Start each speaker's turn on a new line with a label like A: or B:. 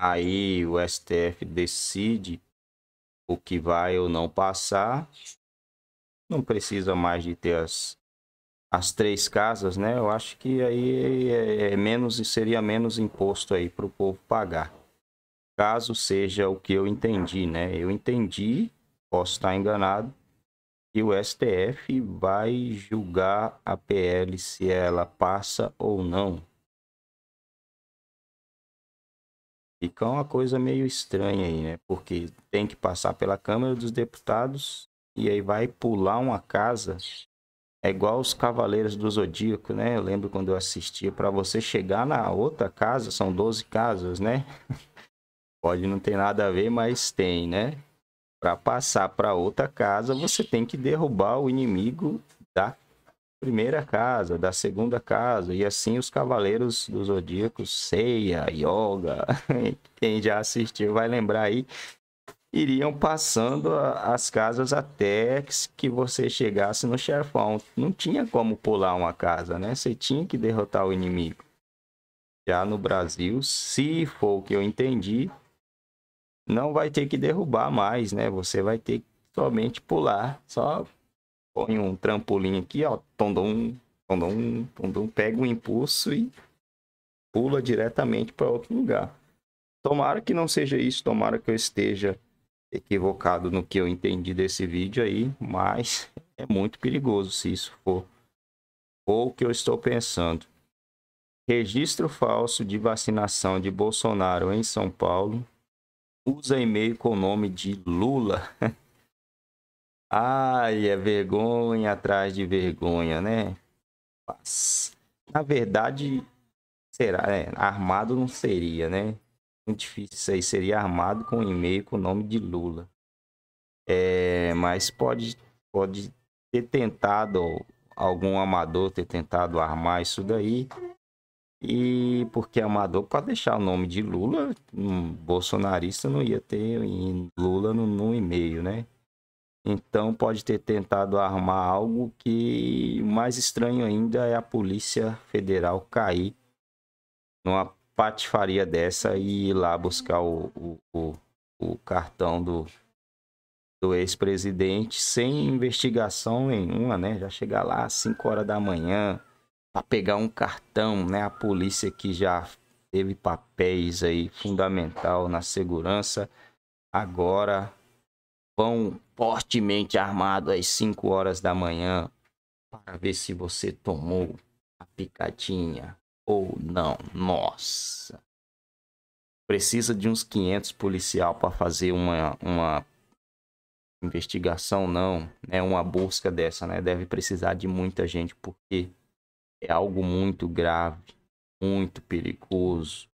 A: Aí o STF decide o que vai ou não passar. Não precisa mais de ter as, as três casas, né? Eu acho que aí é, é, é menos seria menos imposto aí para o povo pagar. Caso seja o que eu entendi, né? Eu entendi, posso estar enganado, que o STF vai julgar a PL se ela passa ou não. Fica é uma coisa meio estranha aí, né? Porque tem que passar pela Câmara dos Deputados e aí vai pular uma casa. É igual os Cavaleiros do Zodíaco, né? Eu lembro quando eu assistia. Para você chegar na outra casa, são 12 casas, né? Pode não ter nada a ver, mas tem, né? Para passar para outra casa, você tem que derrubar o inimigo da primeira casa, da segunda casa, e assim os cavaleiros do zodíaco, ceia, yoga, quem já assistiu vai lembrar aí, iriam passando as casas até que você chegasse no chefão. Não tinha como pular uma casa, né? Você tinha que derrotar o inimigo. Já no Brasil, se for o que eu entendi, não vai ter que derrubar mais, né? Você vai ter que somente pular, só põe um trampolim aqui, ó, tondum, tondum, tondum, pega um impulso e pula diretamente para outro lugar. Tomara que não seja isso, tomara que eu esteja equivocado no que eu entendi desse vídeo aí, mas é muito perigoso se isso for ou o que eu estou pensando. Registro falso de vacinação de Bolsonaro em São Paulo. Usa e-mail com o nome de Lula. Ai, é vergonha atrás de vergonha, né? Mas, na verdade, será, é, armado não seria, né? Muito difícil isso aí. Seria armado com e-mail com o nome de Lula. É, mas pode, pode ter tentado, algum amador ter tentado armar isso daí. E porque amador, pode deixar o nome de Lula, um bolsonarista não ia ter Lula no, no e-mail, né? Então pode ter tentado armar algo que mais estranho ainda é a Polícia Federal cair numa patifaria dessa e ir lá buscar o, o, o, o cartão do, do ex-presidente sem investigação nenhuma, né? Já chegar lá às 5 horas da manhã para pegar um cartão, né? A polícia que já teve papéis aí fundamental na segurança, agora vão fortemente armado às 5 horas da manhã para ver se você tomou a picadinha ou não. Nossa. Precisa de uns 500 policial para fazer uma, uma investigação, não. É uma busca dessa, né? Deve precisar de muita gente porque é algo muito grave, muito perigoso